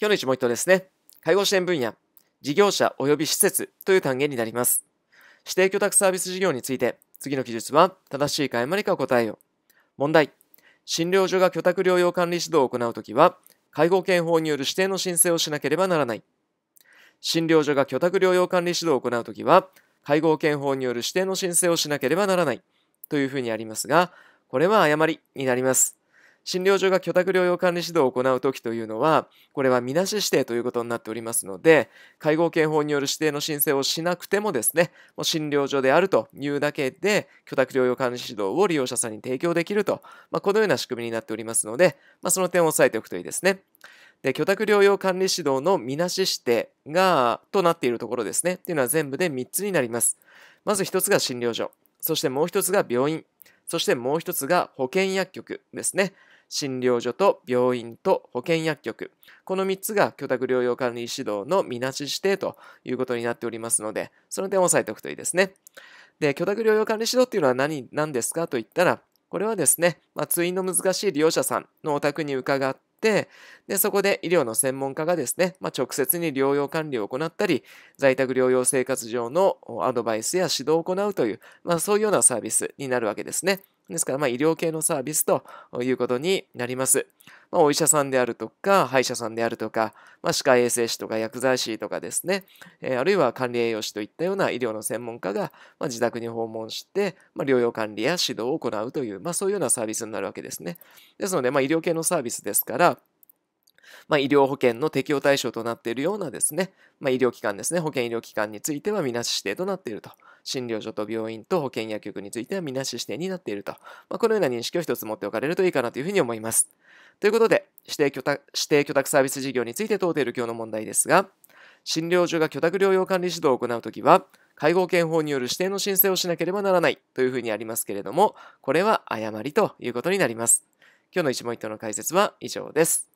今日の一問一答ですね。介護支援分野、事業者及び施設という単元になります。指定許諾サービス事業について、次の記述は正しいか誤りか答えよ。問題。診療所が居宅療養管理指導を行うときは、介護権法による指定の申請をしなければならない。診療所が居宅療養管理指導を行うときは、介護権法による指定の申請をしなければならない。というふうにありますが、これは誤りになります。診療所が居宅療養管理指導を行うときというのは、これはみなし指定ということになっておりますので、介護健法による指定の申請をしなくてもですね、もう診療所であるというだけで、居宅療養管理指導を利用者さんに提供できると、まあ、このような仕組みになっておりますので、まあ、その点を押さえておくといいですね。で、居宅療養管理指導のみなし指定が、となっているところですね。っていうのは全部で3つになります。まず1つが診療所。そしてもう1つが病院。そしてもう1つが保健薬局ですね。診療所と病院と保健薬局、この3つが居宅療養管理指導のみなし指定ということになっておりますので、その点を押さえておくといいですね。で、居宅療養管理指導っていうのは何、何ですかと言ったら、これはですね、まあ、通院の難しい利用者さんのお宅に伺って、で、そこで医療の専門家がですね、まあ、直接に療養管理を行ったり、在宅療養生活上のアドバイスや指導を行うという、まあ、そういうようなサービスになるわけですね。ですから、まあ、医療系のサービスということになります。まあ、お医者さんであるとか、歯医者さんであるとか、まあ、歯科衛生士とか薬剤師とかですね、えー、あるいは管理栄養士といったような医療の専門家が、まあ、自宅に訪問して、まあ、療養管理や指導を行うという、まあ、そういうようなサービスになるわけですね。ですので、まあ、医療系のサービスですから、まあ、医療保険の適用対象となっているようなですね、まあ、医療機関ですね、保険医療機関についてはみなし指定となっていると診療所と病院と保険薬局についてはみなし指定になっていると、まあ、このような認識を一つ持っておかれるといいかなというふうに思います。ということで、指定許諾指定許諾サービス事業について問うている今日の問題ですが、診療所が許諾療養管理指導を行うときは、介護保険法による指定の申請をしなければならないというふうにありますけれども、これは誤りということになります。今日の一問一答の解説は以上です。